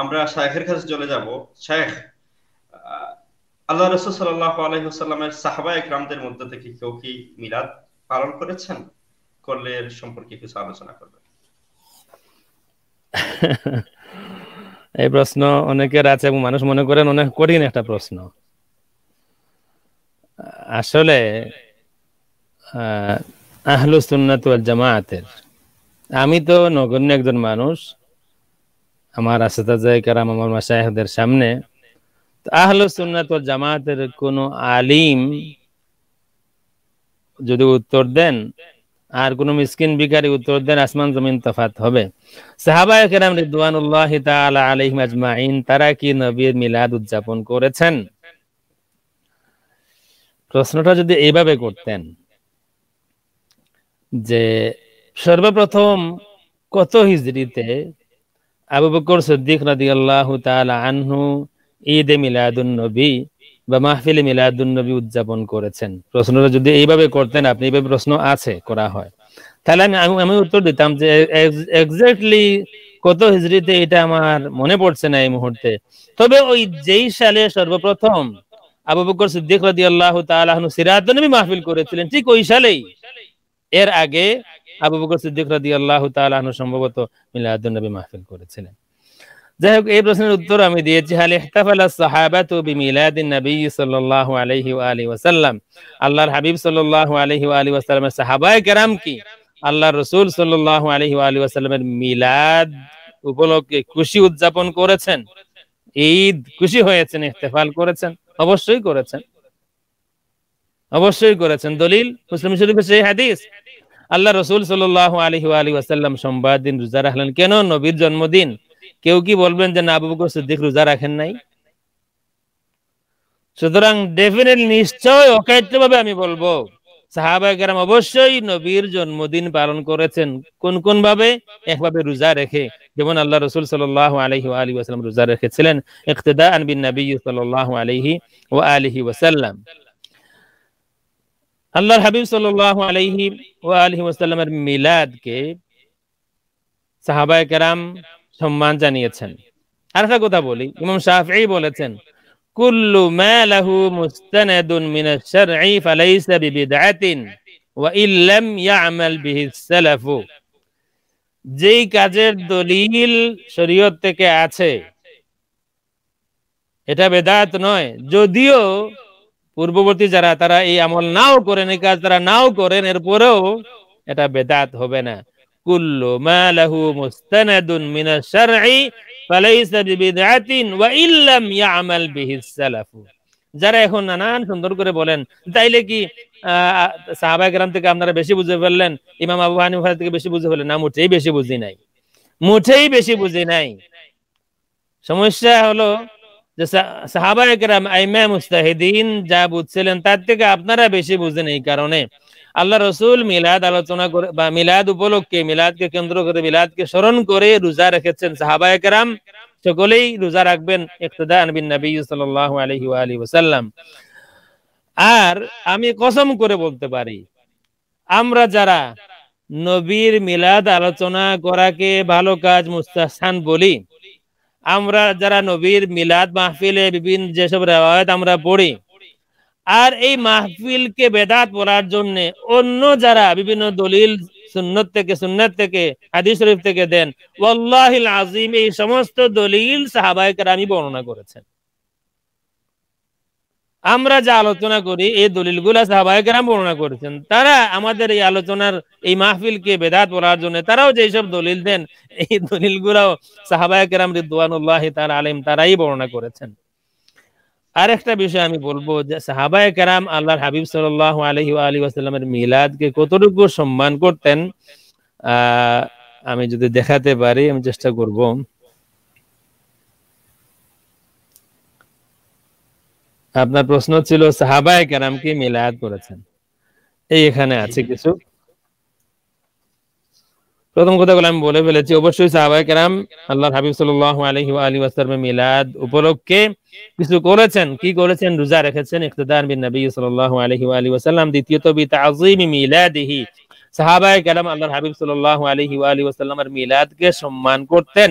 আমরা শায়েখের কাছে চলে যাব শেখ আল্লাহ রসুল সাল্লাহ আলহিহাস্লামের সাহাবা একরামদের মধ্যে থেকে কেউ কি মিলাদ পালন করেছেন করলে এর সম্পর্কে কিছু আলোচনা করবেন এই প্রশ্ন অনেকের আছে এবং মানুষ মনে করেন অনেক কঠিন একটা প্রশ্ন আসলে আহলু জামায়াতের আমি তো নগণ্য একজন মানুষ আমার আসাদাজায় কারাম আমার মাসাহদের সামনে আহল সুন্নাত জামাতের কোন আলিম যদি উত্তর দেন আর কোন মিসকিন বিকারী উত্তর দেন আসমান জমিন তফাত হবে সাহাবা কেরাম রিদওয়ানুল্লাহ তাআলা আলাইহিম আজমাইন তারা কি নবীর মিলাদ উদযাপন করেছেন প্রশ্নটা যদি এইভাবে করতেন যে সর্বপ্রথম কত হিজরিতে আবু বকর সিদ্দিক রাদিয়াল্লাহু তাআলা আনহু ঈদে মিলাদুন নবী বা মাহফিলে মিলাদুন নবী উদযাপন করেছেন প্রশ্নটা যদি এইভাবে করতেন আপনি এইভাবে প্রশ্ন আছে করা হয় তাহলে আমি আমি উত্তর দিতাম যে এক্স্যাক্টলি কত হিজড়িতে এটা আমার মনে পড়ছে না এই মুহূর্তে তবে ওই যেই সালে সর্বপ্রথম আবু বকর সিদ্দিক রাদিয়াল্লাহু তাআলা সিরাতুন নবী মাহফিল করেছিলেন ঠিক ওই সালেই এর আগে আবু বকর সিদ্দিক রাদি আল্লাহ তালু সম্ভবত নবী মাহফিল করেছিলেন যাই হোক এই প্রশ্নের উত্তর আমি দিয়েছি হাল ইহতাফাল সাহাবাত বি মিলাদিন নবী সাল্লাল্লাহু আলাইহি ওয়া আলিহি ওয়াসাল্লাম আল্লাহর হাবিব সাল্লাল্লাহু আলাইহি ওয়া আলিহি ওয়াসাল্লামের সাহাবায়ে কেরাম কি আল্লাহর রাসূল সাল্লাল্লাহু আলাইহি ওয়া আলিহি ওয়াসাল্লামের মিলাদ উপলক্ষে খুশি উদযাপন করেছেন ঈদ খুশি হয়েছেন ইহতেফাল করেছেন অবশ্যই করেছেন অবশ্যই করেছেন দলিল মুসলিম শরীফের সেই হাদিস আল্লাহ রসুল সাল্লাহ আলহি আলী আসাল্লাম সোমবার দিন রোজা রাখলেন কেন নবীর জন্মদিন কেউ কি বলবেন যে না আবু সিদ্দিক রোজা রাখেন নাই সুতরাং ডেফিনেটলি নিশ্চয় অকার্যভাবে আমি বলবো সাহাবাহাম অবশ্যই নবীর জন্মদিন পালন করেছেন কোন কোন ভাবে একভাবে রোজা রেখে যেমন আল্লাহ রসুল সাল্লাহ আলহি আলী রোজা রেখেছিলেন ইকতদা আনবিন নবী সাল আলহি ও আলহি ওয়াসাল্লাম আল্লাহর হাবিব সাল্লাহ আলহি ও আলহি ওসাল্লামের মিলাদকে সাহাবায় কেরাম সম্মান জানিয়েছেন আর একটা কথা বলি ইমাম শাহি বলেছেন কুল্লু মালাহু মুস্তানাদুন মিন আশ-শারঈ ফালাইসা বিবিদআতিন ওয়া ইয়া'মাল বিহি সালাফু যেই কাজের দলিল শরীয়ত থেকে আছে এটা বেদাত নয় যদিও পূর্ববর্তী যারা তারা এই আমল নাও করেন এই কাজ তারা নাও করেন এরপরেও এটা বেদাত হবে না কুল্লু মা লাহু মুস্তানাদুন মিনাশ শারঈ ফালাইসা বিবিদআতিন ওয়া ইল্লাম ইয়ামাল বিহিস সালাফু যারা এখন নানান সুন্দর করে বলেন তাইলে কি সাহাবা গ্রাম থেকে আপনারা বেশি বুঝে ফেললেন ইমাম আবু হানিফা থেকে বেশি বুঝে ফেললেন না মুঠেই বেশি বুঝি নাই মুঠেই বেশি বুঝি নাই সমস্যা হলো যে সাহাবাহাম আইমা মুস্তাহিদিন যা বুঝছিলেন তার থেকে আপনারা বেশি বুঝেন এই কারণে আল্লাহ রসুল মিলাদ আলোচনা করে বা মিলাদ উপলক্ষে মিলাদকে কেন্দ্র করে মিলাদকে স্মরণ করে রোজা রেখেছেন সাহাবাহাম সকলেই রোজা রাখবেন ইকতদা আনবিন নবী সাল্লাল্লাহু আলাইহি ওয়া আলিহি ওয়াসাল্লাম আর আমি কসম করে বলতে পারি আমরা যারা নবীর মিলাদ আলোচনা করাকে ভালো কাজ মুস্তাহসান বলি আমরা যারা নবীর মিলাদ মাহফিলে বিভিন্ন যেসব রেওয়ায়ত আমরা পড়ি আর এই মাহফিলকে বেদাত পড়ার জন্য অন্য যারা বিভিন্ন দলিল সুন্নত থেকে সুন্নত থেকে হাদিস শরীফ থেকে দেন ওয়াল্লাহিল আজিম এই সমস্ত দলিল সাহাবাহিকেরা আমি বর্ণনা করেছেন আমরা যা আলোচনা করি এই দলিল দলিলগুলা সাহবাহাম বর্ণনা করেছেন তারা আমাদের এই আলোচনার এই মাহফিলকে বেদাত বলার জন্য তারাও যেসব দলিল দেন এই দলিল দলিলগুলাও সাহাবাহাম রিদুয়ানুল্লাহ তার আলিম তারাই বর্ণনা করেছেন আরেকটা বিষয় আমি বলবো যে সাহাবায় কেরাম আল্লাহর হাবিব সাল আলহি আলী আসাল্লামের মিলাদকে কতটুকু সম্মান করতেন আমি যদি দেখাতে পারি আমি চেষ্টা করবো আপনার প্রশ্ন ছিল সাহাবায় কেরাম কি মিলায়াত করেছেন এই এখানে আছে কিছু প্রথম কথাগুলো আমি বলে ফেলেছি অবশ্যই সাহাবাই কেরাম আল্লাহ হাবিব সাল্লাহ আলহি আলী আসলামের মিলাদ উপলক্ষে কিছু করেছেন কি করেছেন রোজা রেখেছেন ইকতদার বিন নবী সাল্লাহ আলহি আলী আসাল্লাম দ্বিতীয়ত বি তাজিম মিলাদিহি সাহাবাই কেরাম আল্লাহ হাবিব সাল্লাহ আলহি আলী আসাল্লামের মিলাদকে সম্মান করতেন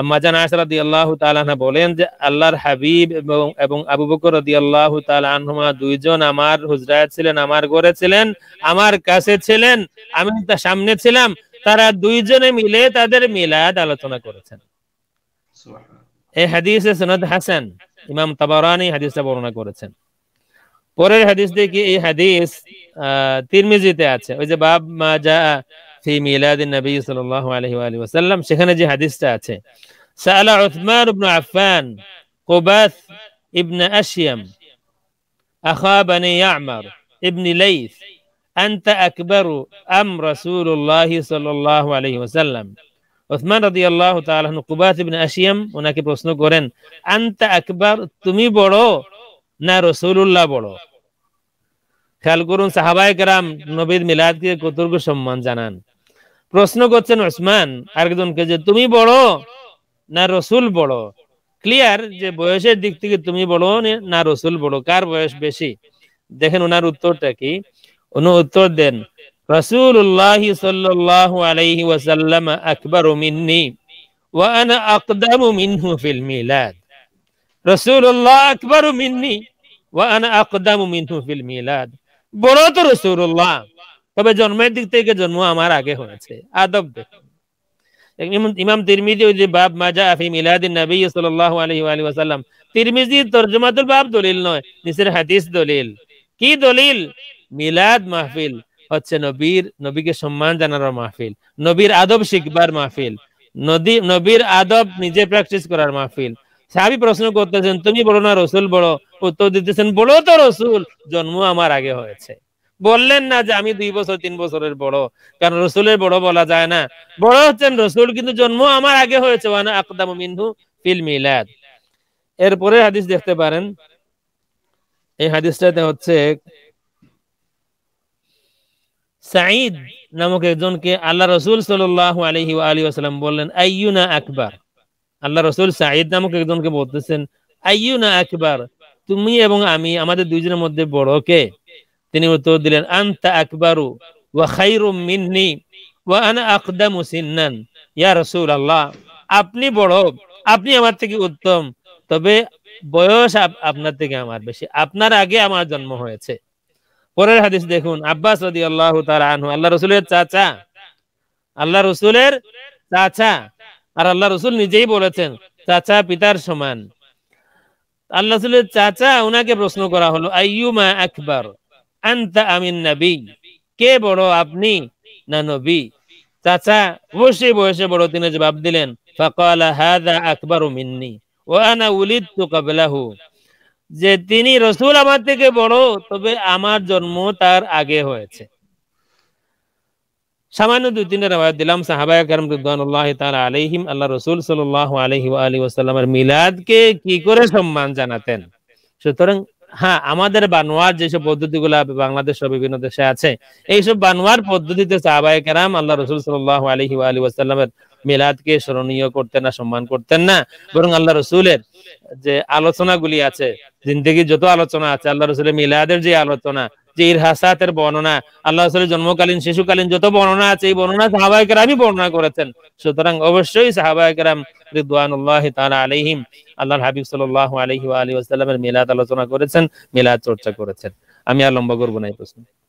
আম্মাজান বলেন যে আল্লাহর হাবিব এবং এবং আবু বকর দুইজন আমার হুজরায় ছিলেন আমার ঘরে ছিলেন আমার কাছে ছিলেন আমি তার সামনে ছিলাম তারা দুইজনে মিলে তাদের মিলাদ আলোচনা করেছেন এই হাদিসে সনদ হাসান ইমাম তাবারানি হাদিসটা বর্ণনা করেছেন পরের হাদিস দেখি এই হাদিস তিরমিজিতে আছে ওই যে বাব মা যা ফি মিলাদিন নবী সাল্লাল্লাহু আলাইহি ওয়া আলিহি ওয়াসাল্লাম সেখানে যে হাদিসটা আছে সাআলা উসমান ইবনে আফফান কুবাস ইবনে আশিয়াম আখা বনি ইয়ামার ইবনে লাইস أنت أكبر أم رسول الله صلى الله عليه وسلم উসমান রাদিয়াল্লাহু তাআলা কুবাস ইবনে আশিয়াম ওনাকে প্রশ্ন করেন আনতা আকবার তুমি বড় না রসুল্লাহ বড় খেয়াল করুন সাহাবাই কেরাম নবীদ মিলাদ কে কতর্গ সম্মান জানান প্রশ্ন করছেন ওসমান আরেকজনকে যে তুমি বড় না রসুল বড় ক্লিয়ার যে বয়সের দিক থেকে তুমি বড় না রসুল বড় কার বয়স বেশি দেখেন ওনার উত্তরটা কি উনি উত্তর দেন রসুল্লাহ সাল্লাহ আলাইহি ওয়াসাল্লাম আকবর মিন্নি ওয়ান আকদামু মিনহু ফিল মিলাদ রসুল্লাহ আকবর মিন্নি ওয়ান বড় তো তবে জন্মের দিক থেকে জন্ম আমার আগে হয়েছে আদব ইমাম তিরমিজি ওই যে মাজা আফি মিলাদিন নবী দলিল নয় হাদিস দলিল কি দলিল মিলাদ মাহফিল হচ্ছে নবীর নবীকে সম্মান জানার মাহফিল নবীর আদব শিখবার মাহফিল নদী নবীর আদব নিজে প্র্যাকটিস করার মাহফিল সাহাবি প্রশ্ন করতেছেন তুমি বলো না রসুল বলো উত্তর দিতেছেন বলো তো রসুল জন্ম আমার আগে হয়েছে বললেন না যে আমি দুই বছর তিন বছরের বড় কারণ রসুলের বড় বলা যায় না বড় হচ্ছেন রসুল কিন্তু জন্ম আমার আগে হয়েছে ফিল মিলাদ এরপরে হাদিস দেখতে পারেন এই হাদিসটাতে হচ্ছে সাঈদ নামক একজনকে আল্লাহ রসুল সাল আলহি আলী আসসালাম বললেন আইয়ুনা আকবর আল্লাহ রসুল সাঈদ নামক একজনকে বলতেছেন আইউ না আকবার তুমি এবং আমি আমাদের দুইজনের মধ্যে বড় কে তিনি উত্তর দিলেন আনতা আকবারু ওয়া খাইরু মিন্নি ওয়া আনা আকদামু সিন্নান ইয়া রসুল আল্লাহ আপনি বড় আপনি আমার থেকে উত্তম তবে বয়স আপনার থেকে আমার বেশি আপনার আগে আমার জন্ম হয়েছে পরের হাদিস দেখুন আব্বাস রাদিয়াল্লাহু তাআলা আনহু আল্লাহ রসুলের চাচা আল্লাহ রসুলের চাচা আর আল্লাহ রসুল নিজেই বলেছেন চাচা পিতার সমান আল্লাহ রসুলের চাচা ওনাকে প্রশ্ন করা হলো আইয়ুমা আকবর আন্তা আমিন নবী কে বড় আপনি না নবী চাচা অবশ্যই বয়সে বড় তিনি জবাব দিলেন ফাকালা হাদা আকবর মিন্নি ও আনা উলিদতু কাবলাহু যে তিনি রসুল আমার থেকে বড় তবে আমার জন্ম তার আগে হয়েছে সামান্য দুই তিনটা রেওয়ায়ত দিলাম সাহাবায় কারম রিদওয়ানুল্লাহ তাআলা আলাইহিম আল্লাহ রাসূল সাল্লাল্লাহু আলাইহি ওয়া আলিহি ওয়াসাল্লামের মিলাদকে কি করে সম্মান জানাতেন সুতরাং হ্যাঁ আমাদের বানোয়ার যেসব পদ্ধতিগুলো বাংলাদেশ বিভিন্ন দেশে আছে এইসব বানোয়ার পদ্ধতিতে সাহাবায়ে কেরাম আল্লাহ রসুল সাল্লাহ আলহি আলী ওয়াসাল্লামের মিলাদকে স্মরণীয় করতেন না সম্মান করতেন না বরং আল্লাহ রসুলের যে আলোচনাগুলি আছে জিন্দগির যত আলোচনা আছে আল্লাহ রসুলের মিলাদের যে আলোচনা যে ইরহাসাতের বর্ণনা আল্লাহ রসুলের জন্মকালীন শিশুকালীন যত বর্ণনা আছে এই বর্ণনা সাহাবাহিক রামই বর্ণনা করেছেন সুতরাং অবশ্যই সাহাবাহিক রাম রিদওয়ানুল্লাহ তাআলা আলাইহিম আল্লাহর হাবিব সাল্লাল্লাহু আলাইহি ওয়া আলিহি ওয়াসাল্লামের মিলাদ আলোচনা করেছেন মিলাদ চর্চা করেছেন আমি আর লম্বা করব না এই প্রশ্ন